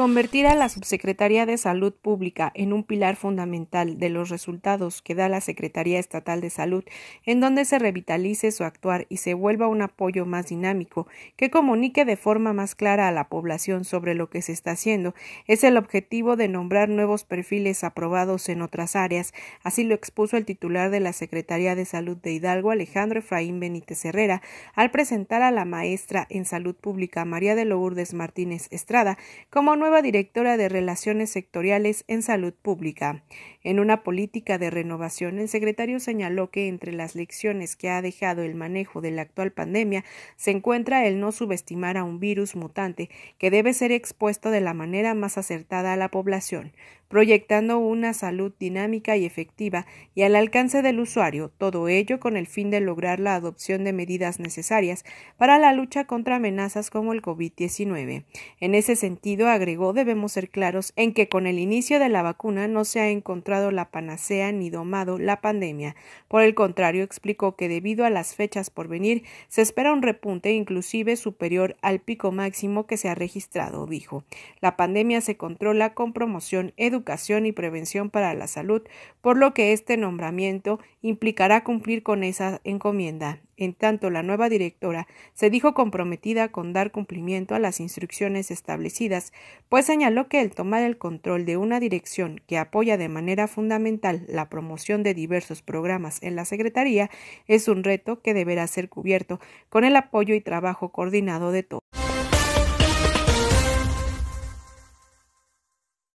Convertir a la Subsecretaría de Salud Pública en un pilar fundamental de los resultados que da la Secretaría Estatal de Salud, en donde se revitalice su actuar y se vuelva un apoyo más dinámico, que comunique de forma más clara a la población sobre lo que se está haciendo, es el objetivo de nombrar nuevos perfiles aprobados en otras áreas, así lo expuso el titular de la Secretaría de Salud de Hidalgo, Alejandro Efraín Benítez Herrera, al presentar a la maestra en Salud Pública María de Lourdes Martínez Estrada como nueva directora de Relaciones Sectoriales en Salud Pública. En una política de renovación, el secretario señaló que entre las lecciones que ha dejado el manejo de la actual pandemia se encuentra el no subestimar a un virus mutante que debe ser expuesto de la manera más acertada a la población proyectando una salud dinámica y efectiva y al alcance del usuario, todo ello con el fin de lograr la adopción de medidas necesarias para la lucha contra amenazas como el COVID-19. En ese sentido, agregó, debemos ser claros en que con el inicio de la vacuna no se ha encontrado la panacea ni domado la pandemia. Por el contrario, explicó que debido a las fechas por venir, se espera un repunte inclusive superior al pico máximo que se ha registrado, dijo. La pandemia se controla con promoción educativa educación y prevención para la salud, por lo que este nombramiento implicará cumplir con esa encomienda. En tanto, la nueva directora se dijo comprometida con dar cumplimiento a las instrucciones establecidas, pues señaló que el tomar el control de una dirección que apoya de manera fundamental la promoción de diversos programas en la Secretaría es un reto que deberá ser cubierto con el apoyo y trabajo coordinado de todos.